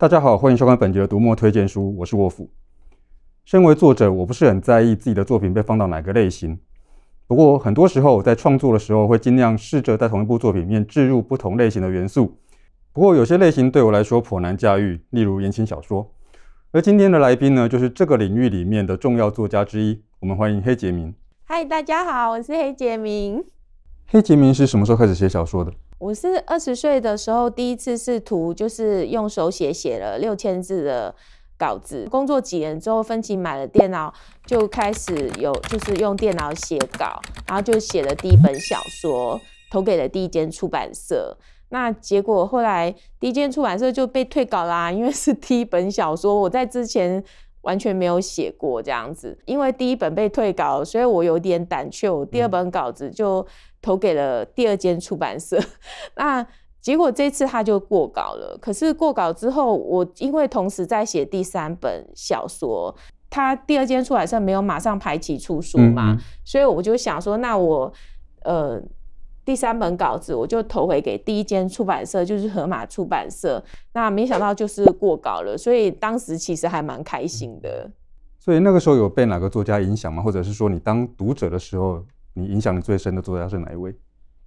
大家好，欢迎收看本节的读墨推荐书，我是沃夫。身为作者，我不是很在意自己的作品被放到哪个类型。不过，很多时候我在创作的时候，会尽量试着在同一部作品里面置入不同类型的元素。不过，有些类型对我来说颇难驾驭，例如言情小说。而今天的来宾呢，就是这个领域里面的重要作家之一。我们欢迎黑杰明。嗨，大家好，我是黑杰明。黑杰明是什么时候开始写小说的？我是二十岁的时候第一次试图，就是用手写写了六千字的稿子。工作几年之后，分期买了电脑，就开始有就是用电脑写稿，然后就写了第一本小说，投给了第一间出版社。那结果后来第一间出版社就被退稿啦，因为是第一本小说，我在之前完全没有写过这样子。因为第一本被退稿，所以我有点胆怯。我第二本稿子就。投给了第二间出版社，那结果这次他就过稿了。可是过稿之后，我因为同时在写第三本小说，他第二间出版社没有马上排期出书嘛，所以我就想说，那我呃第三本稿子我就投回给第一间出版社，就是河马出版社。那没想到就是过稿了，所以当时其实还蛮开心的。所以那个时候有被哪个作家影响吗？或者是说你当读者的时候？你影响你最深的作家是哪一位？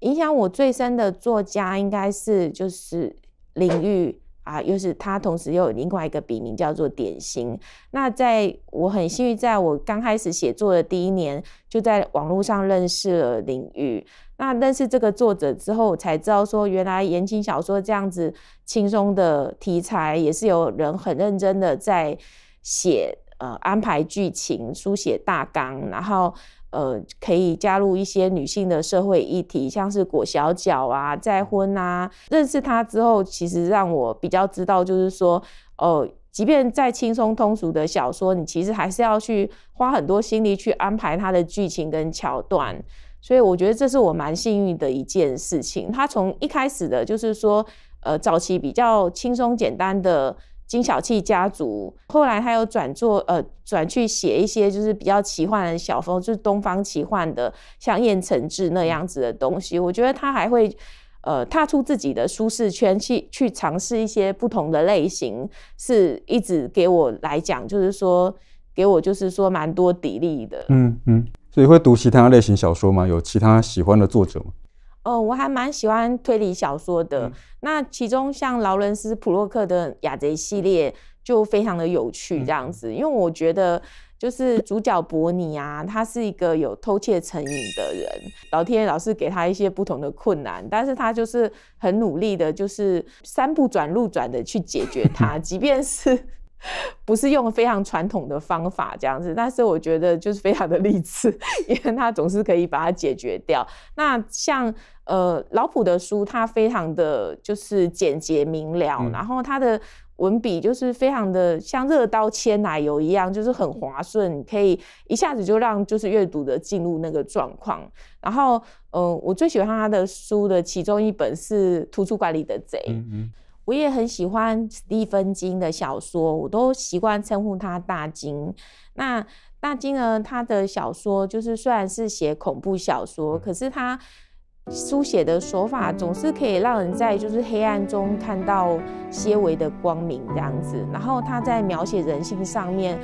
影响我最深的作家应该是就是林域啊，又是他，同时又有另外一个笔名叫做点心。那在我很幸运，在我刚开始写作的第一年，就在网络上认识了林域。那认识这个作者之后，才知道说原来言情小说这样子轻松的题材，也是有人很认真的在写，呃，安排剧情、书写大纲，然后。呃，可以加入一些女性的社会议题，像是裹小脚啊、再婚啊。认识他之后，其实让我比较知道，就是说，哦，即便再轻松通俗的小说，你其实还是要去花很多心力去安排它的剧情跟桥段。所以我觉得这是我蛮幸运的一件事情。他从一开始的就是说，呃，早期比较轻松简单的。金小气家族，后来他又转做呃，转去写一些就是比较奇幻的小说，就是东方奇幻的，像燕城志那样子的东西。我觉得他还会呃，踏出自己的舒适圈去去尝试一些不同的类型，是一直给我来讲，就是说给我就是说蛮多砥砺的。嗯嗯，所以会读其他类型小说吗？有其他喜欢的作者吗？哦，我还蛮喜欢推理小说的。那其中像劳伦斯·普洛克的《雅贼》系列就非常的有趣，这样子，因为我觉得就是主角伯尼啊，他是一个有偷窃成瘾的人，老天老是给他一些不同的困难，但是他就是很努力的，就是三步转路转的去解决它，即便是。不是用非常传统的方法这样子，但是我觉得就是非常的励志，因为他总是可以把它解决掉。那像呃老普的书，他非常的就是简洁明了，然后他的文笔就是非常的像热刀切奶油一样，就是很滑顺，可以一下子就让就是阅读的进入那个状况。然后嗯，我最喜欢他的书的其中一本是《图书馆里的贼》。我也很喜欢史蒂芬金的小说，我都习惯称呼他大金。那大金呢，他的小说就是虽然是写恐怖小说，可是他书写的手法总是可以让人在就是黑暗中看到些微的光明这样子。然后他在描写人性上面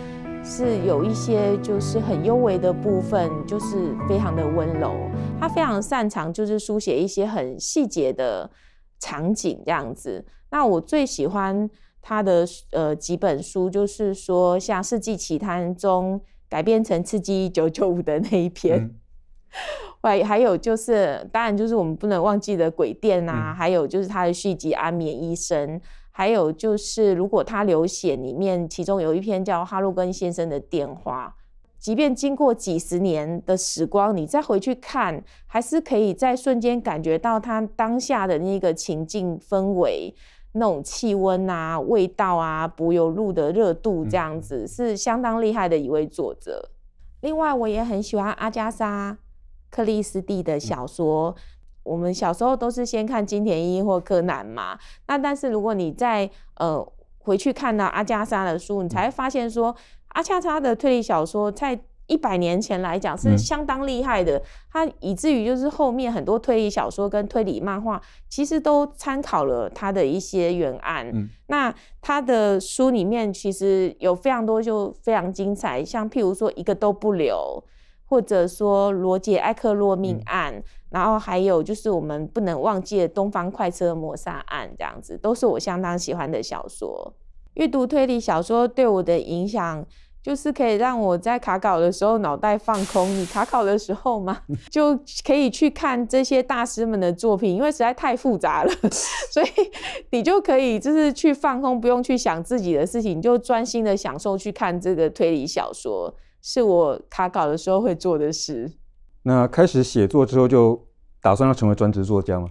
是有一些就是很优微的部分，就是非常的温柔。他非常擅长就是书写一些很细节的。场景这样子，那我最喜欢他的呃几本书，就是说像《世纪奇谈》中改编成《刺激一九九五》的那一篇，还 还有就是，当然就是我们不能忘记的《鬼店》呐，还有就是他的续集《安眠医生》，还有就是如果他流血里面，其中有一篇叫《哈洛根先生的电话》。即便经过几十年的时光，你再回去看，还是可以在瞬间感觉到他当下的那个情境氛围、那种气温啊、味道啊、柏油路的热度，这样子是相当厉害的一位作者。另外，我也很喜欢阿加莎·克里斯蒂的小说。我们小时候都是先看金田一或柯南嘛，那但是如果你再呃回去看到阿加莎的书，你才会发现说。阿恰恰的推理小说在一百年前来讲是相当厉害的，他以至于就是后面很多推理小说跟推理漫画其实都参考了他的一些原案。那他的书里面其实有非常多就非常精彩，像譬如说《一个都不留》，或者说《罗杰·埃克洛命案》，然后还有就是我们不能忘记的《东方快车谋杀案》这样子，都是我相当喜欢的小说。阅读推理小说对我的影响，就是可以让我在卡稿的时候脑袋放空。你卡稿的时候嘛，就可以去看这些大师们的作品，因为实在太复杂了，所以你就可以就是去放空，不用去想自己的事情，就专心的享受去看这个推理小说。是我卡稿的时候会做的事。那开始写作之后，就打算要成为专职作家吗？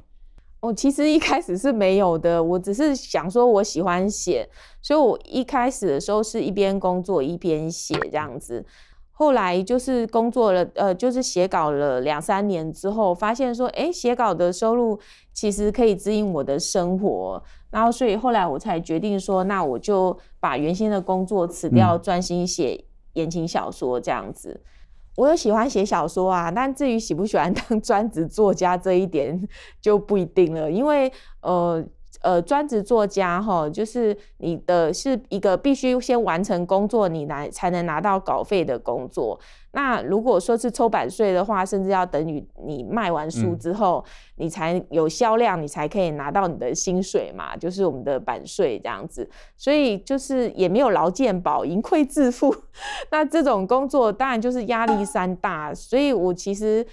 我其实一开始是没有的，我只是想说我喜欢写，所以我一开始的时候是一边工作一边写这样子。后来就是工作了，呃，就是写稿了两三年之后，发现说，哎，写稿的收入其实可以指引我的生活，然后所以后来我才决定说，那我就把原先的工作辞掉，专心写言情小说这样子。我有喜欢写小说啊，但至于喜不喜欢当 专职作家这一点就不一定了，因为呃。呃，专职作家哈，就是你的是一个必须先完成工作，你来才能拿到稿费的工作。那如果说是抽版税的话，甚至要等于你卖完书之后，你才有销量，你才可以拿到你的薪水嘛，就是我们的版税这样子。所以就是也没有劳健保，盈亏自负。那这种工作当然就是压力山大，所以我其实。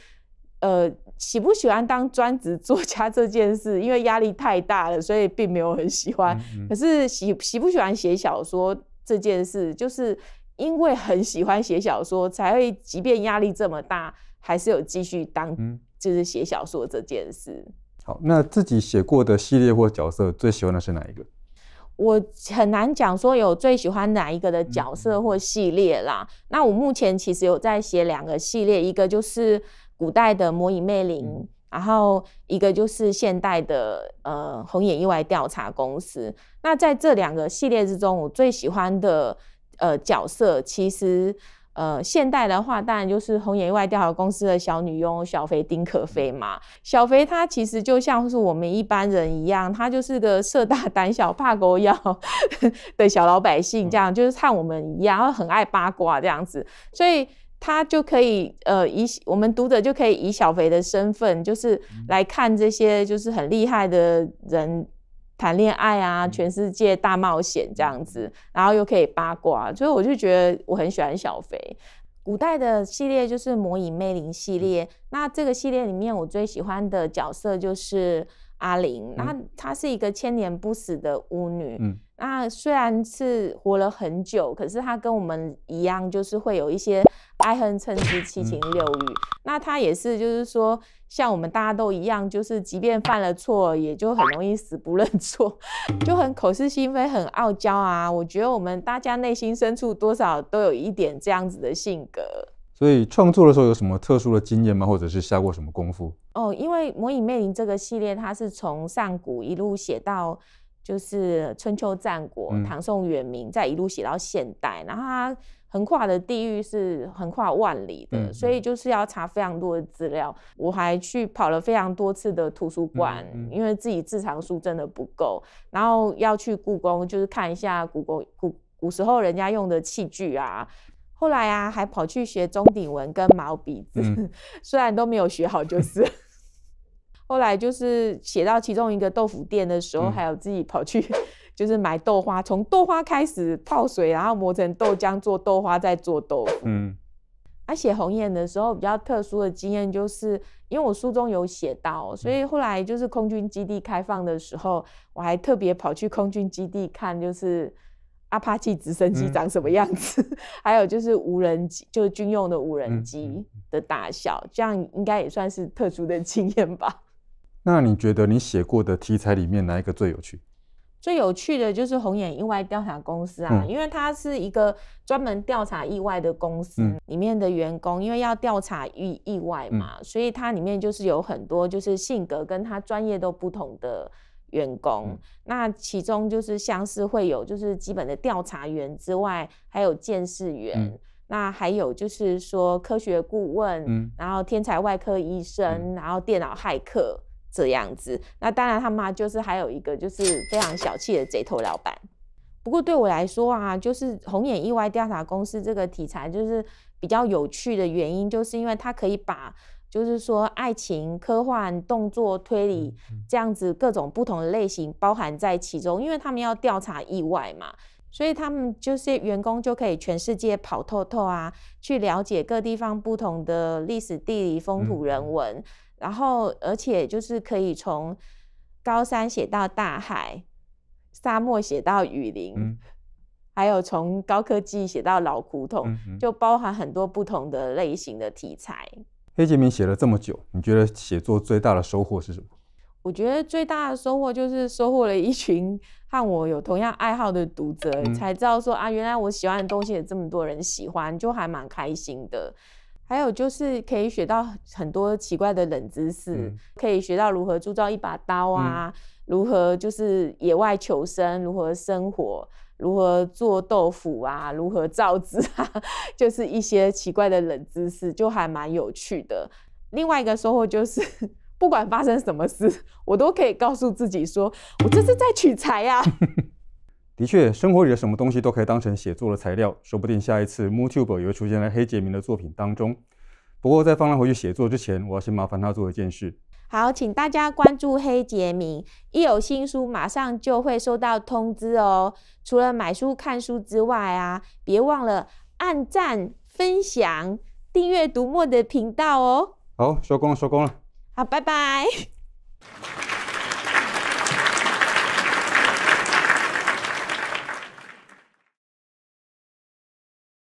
呃，喜不喜欢当专职作家这件事，因为压力太大了，所以并没有很喜欢。可是喜喜不喜欢写小说这件事，就是因为很喜欢写小说，才会即便压力这么大，还是有继续当就是写小说这件事。好，那自己写过的系列或角色，最喜欢的是哪一个？我很难讲说有最喜欢哪一个的角色或系列啦。那我目前其实有在写两个系列，一个就是。古代的魔影魅灵，然后一个就是现代的呃红眼意外调查公司。那在这两个系列之中，我最喜欢的呃角色，其实呃现代的话，当然就是红眼意外调查公司的小女佣小肥丁可菲嘛。小肥她其实就像是我们一般人一样，她就是个色大胆小怕狗咬的小老百姓，这样就是像我们一样，很爱八卦这样子，所以。他就可以，呃，以我们读者就可以以小肥的身份，就是来看这些就是很厉害的人谈恋爱啊，全世界大冒险这样子，然后又可以八卦，所以我就觉得我很喜欢小肥。古代的系列就是《魔影魅灵》系列，那这个系列里面我最喜欢的角色就是阿玲，那她是一个千年不死的巫女。那虽然是活了很久，可是他跟我们一样，就是会有一些爱恨嗔痴七情六欲。那他也是，就是说，像我们大家都一样，就是即便犯了错，也就很容易死不认错，就很口是心非，很傲娇啊。我觉得我们大家内心深处多少都有一点这样子的性格。所以创作的时候有什么特殊的经验吗？或者是下过什么功夫？哦，因为《魔影魅影》这个系列，它是从上古一路写到。就是春秋战国、唐宋元明，再一路写到现代，然后它横跨的地域是横跨万里的，所以就是要查非常多的资料。我还去跑了非常多次的图书馆，因为自己自藏书真的不够，然后要去故宫，就是看一下古古古时候人家用的器具啊。后来啊，还跑去学中鼎文跟毛笔字，虽然都没有学好，就是。后来就是写到其中一个豆腐店的时候，还有自己跑去 就是买豆花，从豆花开始泡水，然后磨成豆浆做豆花，再做豆腐。嗯。啊，写红眼的时候比较特殊的经验，就是因为我书中有写到，所以后来就是空军基地开放的时候，我还特别跑去空军基地看，就是阿帕奇直升机长什么样子，还有就是无人机，就是军用的无人机的大小，这样应该也算是特殊的经验吧。那你觉得你写过的题材里面哪一个最有趣？最有趣的就是《红眼意外调查公司》啊，因为它是一个专门调查意外的公司。里面的员工因为要调查遇意外嘛，所以它里面就是有很多就是性格跟他专业都不同的员工。那其中就是像是会有就是基本的调查员之外，还有鉴识员，那还有就是说科学顾问，然后天才外科医生，然后电脑骇客。这样子，那当然，他妈就是还有一个就是非常小气的贼头老板。不过对我来说啊，就是红眼意外调查公司这个题材就是比较有趣的原因，就是因为它可以把就是说爱情、科幻、动作、推理这样子各种不同的类型包含在其中，因为他们要调查意外嘛。所以他们就是员工，就可以全世界跑透透啊，去了解各地方不同的历史、地理、风土人文，然后而且就是可以从高山写到大海，沙漠写到雨林，还有从高科技写到老胡同，就包含很多不同的类型的题材。黑杰明写了这么久，你觉得写作最大的收获是什么？我觉得最大的收获就是收获了一群 和我有同样爱好的读者，才知道说啊，原来我喜欢的东西也这么多人喜欢，就还蛮开心的。还有就是可以学到很多奇怪的冷知识，可以学到如何铸造一把刀啊，如何就是野外求生，如何生活，如何做豆腐啊，如何造纸啊，就是一些奇怪的冷知识，就还蛮有趣的。另外一个收获就是。不管发生什么事，我都可以告诉自己说，我这是在取材呀。的确，生活里的什么东西都可以当成写作的材料，说不定下一次 m o t u b o 也会出现在黑杰明的作品当中。不过，在放他回去写作之前，我要先麻烦他做一件事。好，请大家关注黑杰明，一有新书马上就会收到通知哦。除了买书、看书之外啊，别忘了按赞、分享、订阅读墨的频道哦。好，收工了，收工了。好，拜拜。